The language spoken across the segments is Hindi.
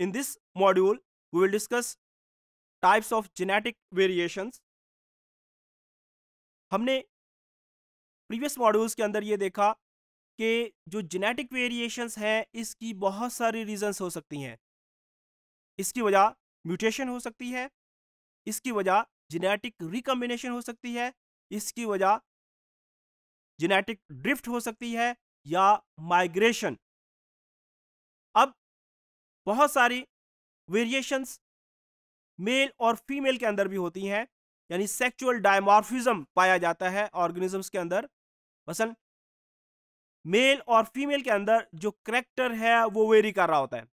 In this module, we will discuss types of genetic variations. हमने प्रीवियस मॉड्यूल्स के अंदर ये देखा कि जो जेनेटिक वेरिएशंस हैं इसकी बहुत सारी रीजंस हो सकती हैं इसकी वजह म्यूटेशन हो सकती है इसकी वजह जेनेटिक रिकम्बिनेशन हो सकती है इसकी वजह जेनेटिक ड्रिफ्ट हो सकती है या माइग्रेशन अब बहुत सारी वेरिएशंस मेल और फीमेल के अंदर भी होती हैं यानी सेक्चुअल डायमॉर्फिज्म पाया जाता है ऑर्गेनिजम्स के अंदर मसलन मेल और फीमेल के अंदर जो करेक्टर है वो वेरी कर रहा होता है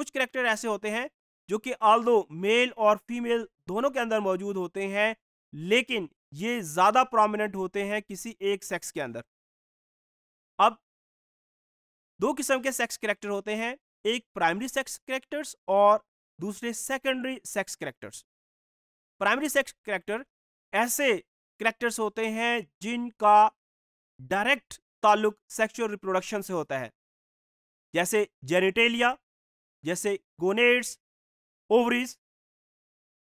कुछ करेक्टर ऐसे होते हैं जो कि आल दो मेल और फीमेल दोनों के अंदर मौजूद होते हैं लेकिन ये ज़्यादा प्रोमिनेंट होते हैं किसी एक सेक्स के अंदर अब दो किस्म के सेक्स करेक्टर होते हैं एक प्राइमरी सेक्स करेक्टर्स और दूसरे secondary sex characters primary sex character ऐसे करेक्टर्स होते हैं जिनका डायरेक्ट ताल्लुक सेक्सुअल रिप्रोडक्शन से होता है जैसे जेनिटेलिया जैसे गोनेड्स ओवरीज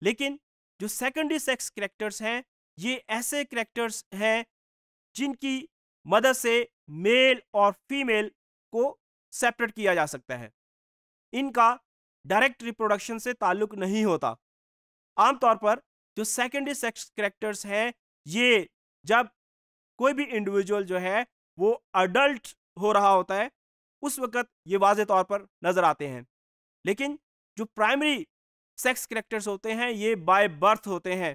लेकिन जो सेकेंडरी सेक्स करेक्टर्स हैं ये ऐसे करेक्टर्स हैं जिनकी मदद से मेल और फीमेल को सेपरेट किया जा सकता है इनका डायरेक्ट रिप्रोडक्शन से ताल्लुक नहीं होता आमतौर पर जो सेकेंडरी सेक्स करेक्टर्स हैं ये जब कोई भी इंडिविजुअल जो है वो अडल्ट हो रहा होता है उस वक़्त ये वाज तौर पर नज़र आते हैं लेकिन जो प्राइमरी सेक्स करेक्टर्स होते हैं ये बाय बर्थ होते हैं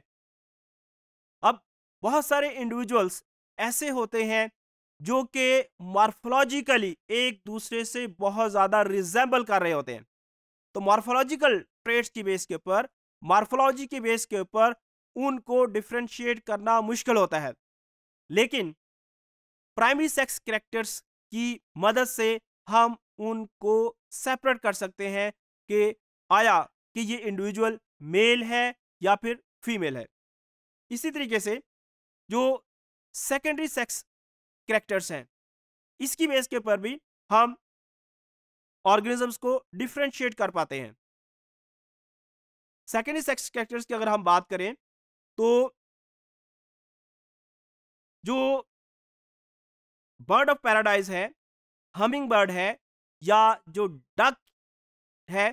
अब बहुत सारे इंडिविजुअल्स ऐसे होते हैं जो कि मॉर्फोलॉजिकली एक दूसरे से बहुत ज़्यादा रिजेंबल कर रहे होते हैं तो मॉर्फोलॉजिकल ट्रेड्स की बेस के ऊपर मॉर्फोलॉजी के बेस के ऊपर उनको डिफ्रेंशिएट करना मुश्किल होता है लेकिन प्राइमरी सेक्स करेक्टर्स की मदद से हम उनको सेपरेट कर सकते हैं कि आया कि ये इंडिविजुअल मेल है या फिर फीमेल है इसी तरीके से जो सेकेंडरी सेक्स करेक्टर्स हैं इसकी बेस के ऊपर भी हम ऑर्गेनिजम्स को डिफ्रेंशिएट कर पाते हैं सेकेंड सेक्स करेक्टर्स की अगर हम बात करें तो जो बर्ड ऑफ पैराडाइज है हमिंग बर्ड है या जो डक है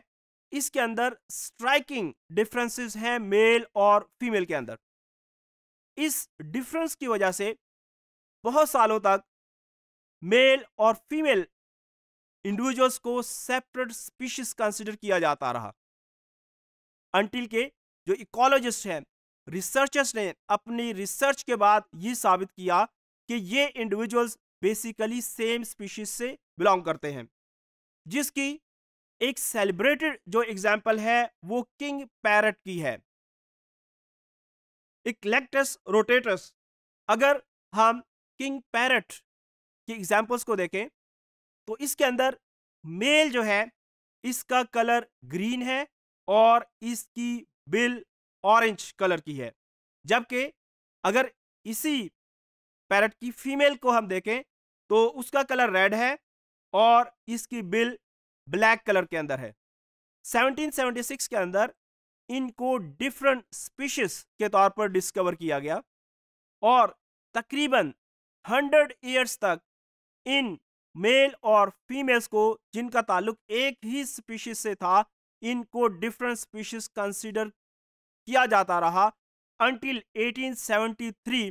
इसके अंदर स्ट्राइकिंग डिफरेंसेस हैं मेल और फीमेल के अंदर इस डिफरेंस की वजह से बहुत सालों तक मेल और फीमेल इंडिविजुअल्स को सेपरेट स्पीशीज कंसिडर किया जाता रहा अंटिल के जो इकोलॉजिस्ट हैं रिसर्चर्स ने अपनी रिसर्च के बाद ये साबित किया कि ये इंडिविजुअल्स बेसिकली सेम स्पीशीज से बिलोंग करते हैं जिसकी एक सेलिब्रेटेड जो एग्जाम्पल है वो किंग पैरट की है इक्लेक्टस रोटेटस अगर हम किंग पैरट की एग्जाम्पल्स को देखें तो इसके अंदर मेल जो है इसका कलर ग्रीन है और इसकी बिल ऑरेंज कलर की है जबकि अगर इसी पैरट की फीमेल को हम देखें तो उसका कलर रेड है और इसकी बिल ब्लैक कलर के अंदर है 1776 के अंदर इनको डिफरेंट स्पीशीज के तौर पर डिस्कवर किया गया और तकरीबन हंड्रेड ईयर्स तक इन मेल और फीमेल्स को जिनका ताल्लुक एक ही स्पीशीज से था इनको डिफरेंट स्पीशीज कंसीडर किया जाता रहा अंटिल 1873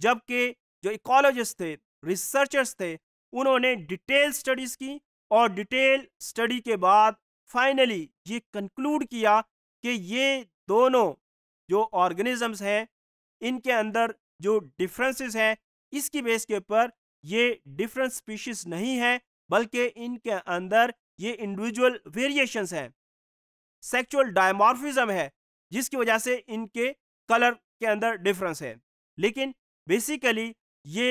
जबकि जो इकोलॉजिस्ट थे रिसर्चर्स थे उन्होंने डिटेल स्टडीज़ की और डिटेल स्टडी के बाद फाइनली ये कंक्लूड किया कि ये दोनों जो ऑर्गेनिजम्स हैं इनके अंदर जो डिफरेंसेस हैं इसकी बेस के ऊपर ये डिफरेंट स्पीशीज नहीं है बल्कि इनके अंदर ये इंडिविजुअल वेरिएशंस हैं सेक्चुअल डायमॉर्फिज्म है जिसकी वजह से इनके कलर के अंदर डिफरेंस है लेकिन बेसिकली ये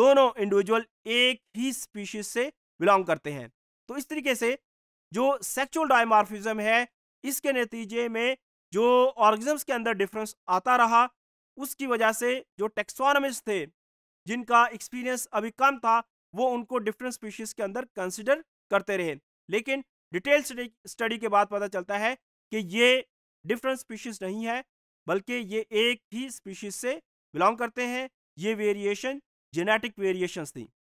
दोनों इंडिविजुअल एक ही स्पीशीज से बिलोंग करते हैं तो इस तरीके से जो सेक्चुअल डायमॉर्फिज्म है इसके नतीजे में जो ऑर्गेनिज्म्स के अंदर डिफरेंस आता रहा उसकी वजह से जो टेक्सोनमिस्ट थे जिनका एक्सपीरियंस अभी कम था वो उनको डिफरेंट स्पीशीज़ के अंदर कंसिडर करते रहे लेकिन डिटेल स्टडी के बाद पता चलता है कि ये डिफरेंट स्पीशीज़ नहीं है बल्कि ये एक ही स्पीशीज़ से बिलोंग करते हैं ये वेरिएशन जेनेटिक वेरिएशंस थी